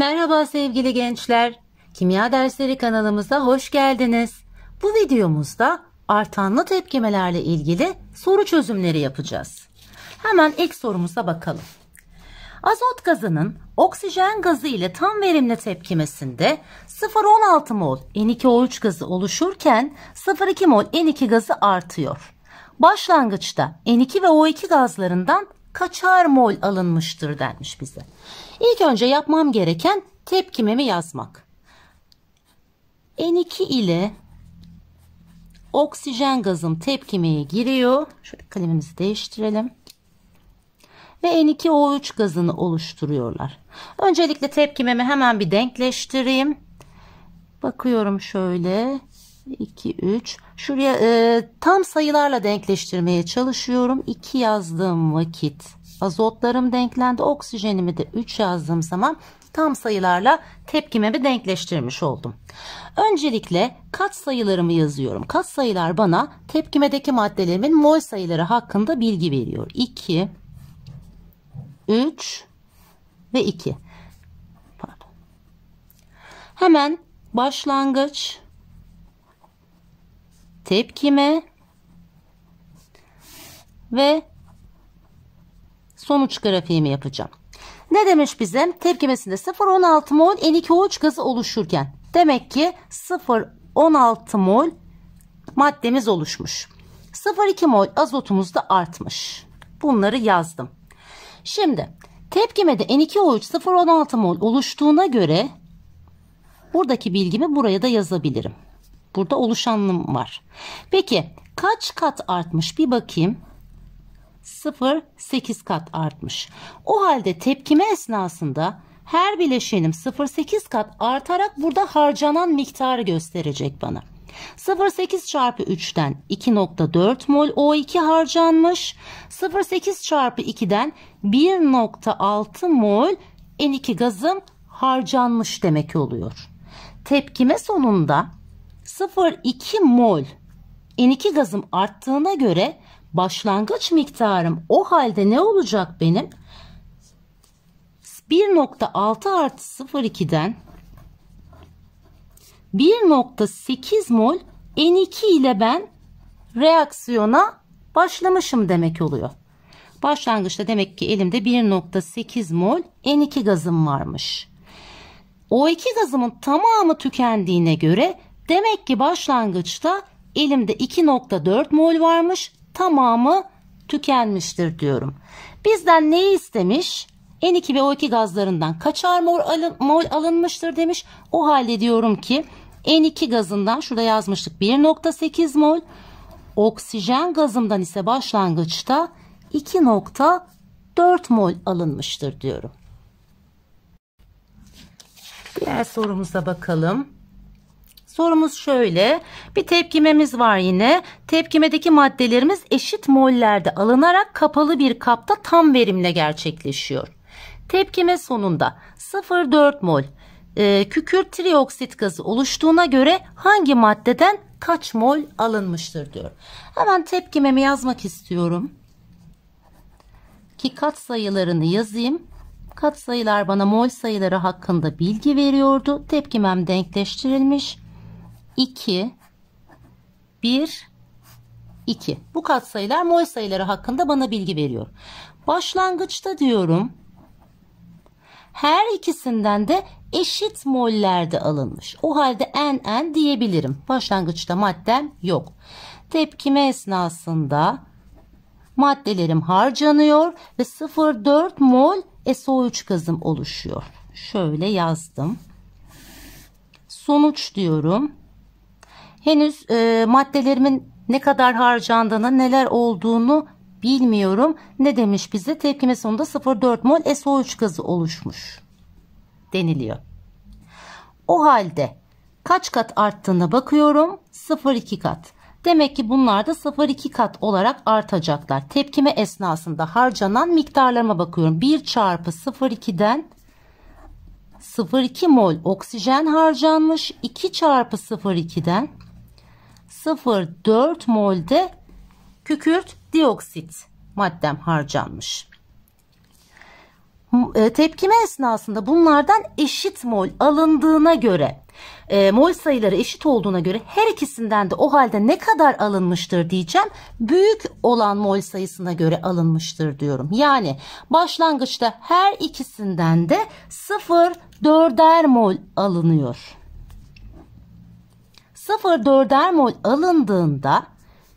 Merhaba sevgili gençler. Kimya dersleri kanalımıza hoş geldiniz. Bu videomuzda artanlı tepkimelerle ilgili soru çözümleri yapacağız. Hemen ilk sorumuza bakalım. Azot gazının oksijen gazı ile tam verimli tepkimesinde 0,16 mol N2O3 gazı oluşurken 0,2 mol N2 gazı artıyor. Başlangıçta N2 ve O2 gazlarından kaçar mol alınmıştır denmiş bize. İlk önce yapmam gereken tepkimemi yazmak. N2 ile oksijen gazım tepkimeye giriyor. Şöyle kalemimizi değiştirelim. Ve N2O3 gazını oluşturuyorlar. Öncelikle tepkimemi hemen bir denkleştireyim. Bakıyorum şöyle. 2, 3. Şuraya e, tam sayılarla denkleştirmeye çalışıyorum. 2 yazdığım vakit azotlarım denklendi. Oksijenimi de 3 yazdığım zaman tam sayılarla tepkimemi denkleştirmiş oldum. Öncelikle kat sayılarımı yazıyorum. Kat sayılar bana tepkimedeki maddelerimin mol sayıları hakkında bilgi veriyor. 2, 3 ve 2. Hemen başlangıç, tepkime ve sonuç grafiğimi yapacağım. Ne demiş bize? Tepkimesinde 0,16 mol N2O3 gazı oluşurken. Demek ki 0,16 mol maddemiz oluşmuş. 0,2 mol azotumuz da artmış. Bunları yazdım. Şimdi tepkimede N2O3 0,16 mol oluştuğuna göre buradaki bilgimi buraya da yazabilirim. Burada oluşanım var. Peki kaç kat artmış bir bakayım. 0.8 kat artmış. O halde tepkime esnasında her bileşenim 0.8 kat artarak burada harcanan miktarı gösterecek bana. 0.8 çarpı 3'ten 2.4 mol O2 harcanmış. 0.8 çarpı 2'den 1.6 mol N2 gazım harcanmış demek oluyor. Tepkime sonunda 0.2 mol N2 gazım arttığına göre başlangıç miktarım o halde ne olacak benim? 1.6 artı 0.2'den 1.8 mol N2 ile ben reaksiyona başlamışım demek oluyor. Başlangıçta demek ki elimde 1.8 mol N2 gazım varmış. O2 gazımın tamamı tükendiğine göre demek ki başlangıçta elimde 2.4 mol varmış tamamı tükenmiştir diyorum. Bizden neyi istemiş? N2 ve O2 gazlarından kaçar mol, alınmıştır demiş. O halde diyorum ki N2 gazından şurada yazmıştık 1.8 mol. Oksijen gazımdan ise başlangıçta 2.4 mol alınmıştır diyorum. Diğer sorumuza bakalım. Sorumuz şöyle. Bir tepkimemiz var yine. Tepkimedeki maddelerimiz eşit mollerde alınarak kapalı bir kapta tam verimle gerçekleşiyor. Tepkime sonunda 0,4 mol e, kükürt trioksit gazı oluştuğuna göre hangi maddeden kaç mol alınmıştır diyor. Hemen tepkimemi yazmak istiyorum. Ki kat sayılarını yazayım. Kat sayılar bana mol sayıları hakkında bilgi veriyordu. Tepkimem denkleştirilmiş. 2, 1, 2. Bu katsayılar mol sayıları hakkında bana bilgi veriyor. Başlangıçta diyorum her ikisinden de eşit mollerde alınmış. O halde NN diyebilirim. Başlangıçta maddem yok. Tepkime esnasında maddelerim harcanıyor ve 0,4 mol SO3 gazım oluşuyor. Şöyle yazdım. Sonuç diyorum. Henüz e, maddelerimin ne kadar harcandığını, neler olduğunu bilmiyorum. Ne demiş bize? Tepkime sonunda 0,4 mol SO3 gazı oluşmuş deniliyor. O halde kaç kat arttığına bakıyorum. 0,2 kat. Demek ki bunlar da 0,2 kat olarak artacaklar. Tepkime esnasında harcanan miktarlarıma bakıyorum. 1 çarpı 0,2'den 0,2 mol oksijen harcanmış. 2 çarpı 0,2'den 0,4 molde kükürt dioksit maddem harcanmış. E, tepkime esnasında bunlardan eşit mol alındığına göre e, mol sayıları eşit olduğuna göre her ikisinden de o halde ne kadar alınmıştır diyeceğim. Büyük olan mol sayısına göre alınmıştır diyorum. Yani başlangıçta her ikisinden de 0,4'er mol alınıyor. 0,4'er mol alındığında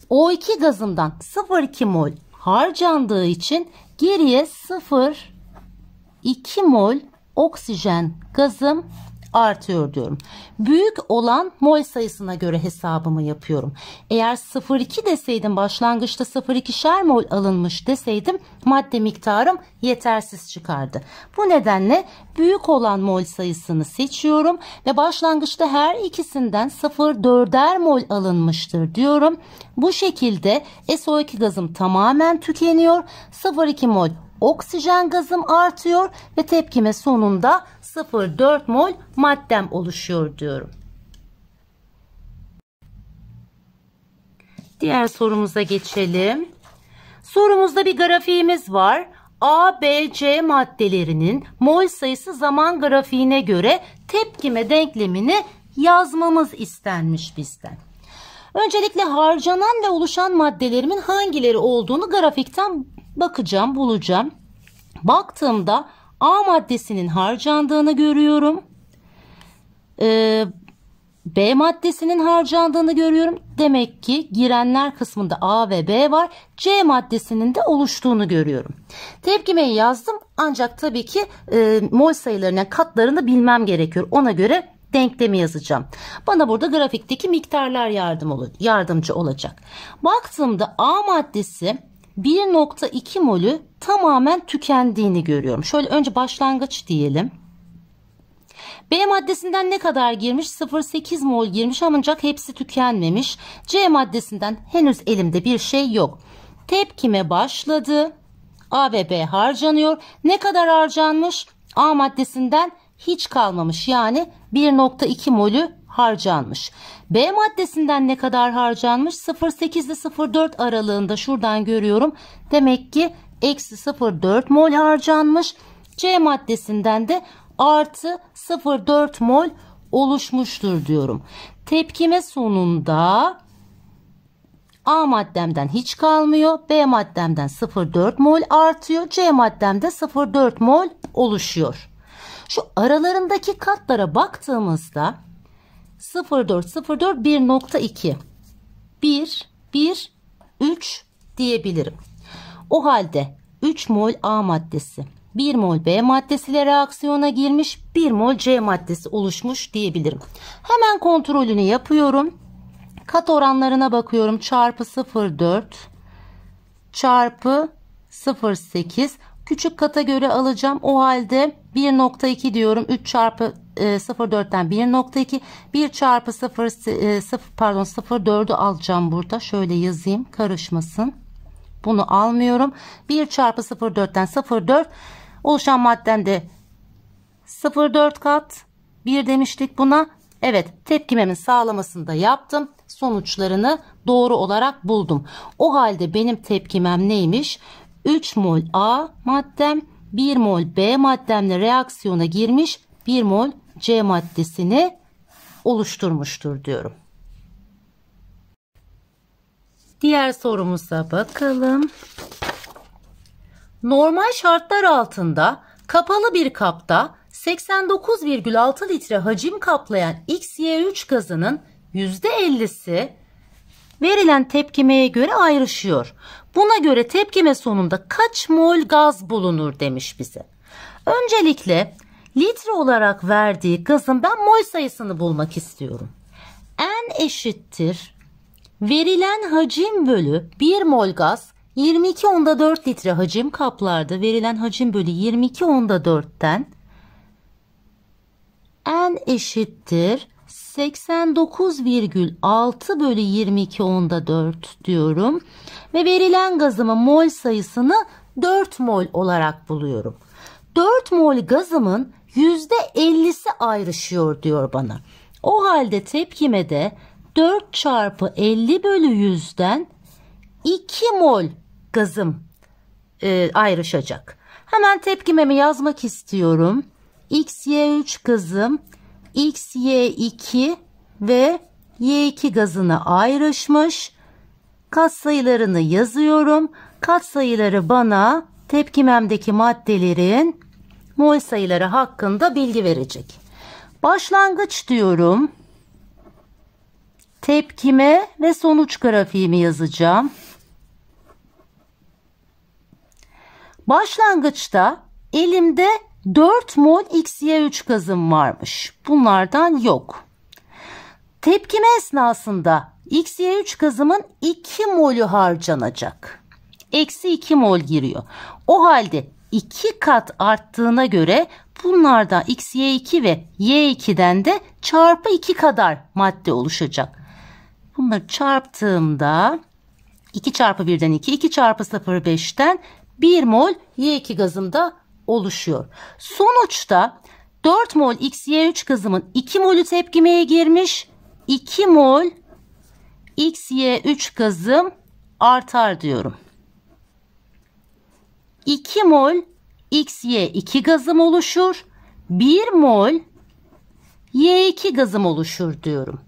O2 gazından 0,2 mol harcandığı için geriye 0,2 mol oksijen gazım artıyor diyorum. Büyük olan mol sayısına göre hesabımı yapıyorum. Eğer 0,2 deseydim başlangıçta 0,2'şer mol alınmış deseydim madde miktarım yetersiz çıkardı. Bu nedenle büyük olan mol sayısını seçiyorum ve başlangıçta her ikisinden 0,4'er mol alınmıştır diyorum. Bu şekilde SO2 gazım tamamen tükeniyor. 0,2 mol oksijen gazım artıyor ve tepkime sonunda 0,4 mol maddem oluşuyor diyorum. Diğer sorumuza geçelim. Sorumuzda bir grafiğimiz var. A, B, C maddelerinin mol sayısı zaman grafiğine göre tepkime denklemini yazmamız istenmiş bizden. Öncelikle harcanan ve oluşan maddelerimin hangileri olduğunu grafikten bakacağım, bulacağım. Baktığımda A maddesinin harcandığını görüyorum. Ee, B maddesinin harcandığını görüyorum. Demek ki girenler kısmında A ve B var. C maddesinin de oluştuğunu görüyorum. Tepkimeyi yazdım ancak tabii ki e, mol sayılarının katlarını bilmem gerekiyor. Ona göre denklemi yazacağım. Bana burada grafikteki miktarlar yardım olur, yardımcı olacak. Baktığımda A maddesi 1.2 molü tamamen tükendiğini görüyorum. Şöyle önce başlangıç diyelim. B maddesinden ne kadar girmiş? 0.8 mol girmiş ancak hepsi tükenmemiş. C maddesinden henüz elimde bir şey yok. Tepkime başladı. A ve B harcanıyor. Ne kadar harcanmış? A maddesinden hiç kalmamış. Yani 1.2 molü harcanmış. B maddesinden ne kadar harcanmış? 0.8 ile 0.4 aralığında şuradan görüyorum. Demek ki eksi 0.4 mol harcanmış. C maddesinden de artı 0.4 mol oluşmuştur diyorum. Tepkime sonunda A maddemden hiç kalmıyor. B maddemden 0.4 mol artıyor. C maddemde 0.4 mol oluşuyor. Şu aralarındaki katlara baktığımızda 0404 1.2 1 1 3 diyebilirim. O halde 3 mol A maddesi 1 mol B maddesiyle reaksiyona girmiş 1 mol C maddesi oluşmuş diyebilirim. Hemen kontrolünü yapıyorum. Kat oranlarına bakıyorum. Çarpı 0.4 çarpı 0.8 küçük kata göre alacağım. O halde 1.2 diyorum. 3 çarpı 0.4'ten 1.2 1 çarpı 0, 0 e, pardon 0.4'ü alacağım burada şöyle yazayım karışmasın bunu almıyorum 1 çarpı 0.4'ten 0.4 oluşan madden de 0.4 kat 1 demiştik buna evet tepkimemin sağlamasını da yaptım sonuçlarını doğru olarak buldum o halde benim tepkimem neymiş 3 mol A maddem 1 mol B maddemle reaksiyona girmiş 1 mol C maddesini oluşturmuştur diyorum. Diğer sorumuza bakalım. Normal şartlar altında kapalı bir kapta 89,6 litre hacim kaplayan XY3 gazının %50'si verilen tepkimeye göre ayrışıyor. Buna göre tepkime sonunda kaç mol gaz bulunur demiş bize. Öncelikle litre olarak verdiği gazın ben mol sayısını bulmak istiyorum. N eşittir verilen hacim bölü 1 mol gaz 22 onda 4 litre hacim kaplardı. Verilen hacim bölü 22 onda 4'ten N eşittir 89,6 bölü 22 onda 4 diyorum. Ve verilen gazımın mol sayısını 4 mol olarak buluyorum. 4 mol gazımın %50'si ayrışıyor diyor bana. O halde tepkime de 4 çarpı 50 bölü 100'den 2 mol gazım e, ayrışacak. Hemen tepkimemi yazmak istiyorum. XY3 gazım XY2 ve Y2 gazını ayrışmış. Kat sayılarını yazıyorum. Kat sayıları bana tepkimemdeki maddelerin mol sayıları hakkında bilgi verecek. Başlangıç diyorum. Tepkime ve sonuç grafiğimi yazacağım. Başlangıçta elimde 4 mol XY3 gazım varmış. Bunlardan yok. Tepkime esnasında XY3 gazımın 2 molü harcanacak. Eksi 2 mol giriyor. O halde 2 kat arttığına göre bunlardan xy2 ve y2'den de çarpı 2 kadar madde oluşacak. Bunları çarptığımda 2 çarpı 1'den 2, 2 çarpı 0,5'ten 1 mol Y2 gazım da oluşuyor. Sonuçta 4 mol XY3 gazımın 2 molü tepkimeye girmiş. 2 mol XY3 gazım artar diyorum. 2 mol XY2 gazım oluşur. 1 mol Y2 gazım oluşur diyorum.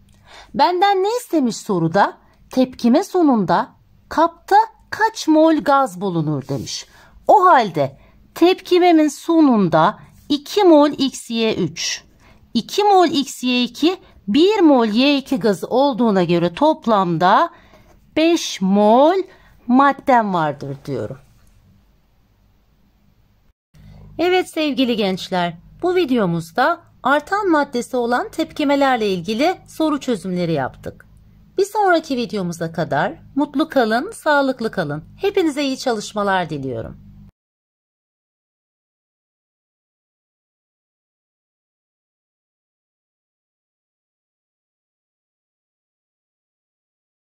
Benden ne istemiş soruda? Tepkime sonunda kapta kaç mol gaz bulunur demiş. O halde tepkimemin sonunda 2 mol XY3, 2 mol XY2, 1 mol Y2 gazı olduğuna göre toplamda 5 mol maddem vardır diyorum. Evet sevgili gençler, bu videomuzda artan maddesi olan tepkimelerle ilgili soru çözümleri yaptık. Bir sonraki videomuza kadar mutlu kalın, sağlıklı kalın. Hepinize iyi çalışmalar diliyorum.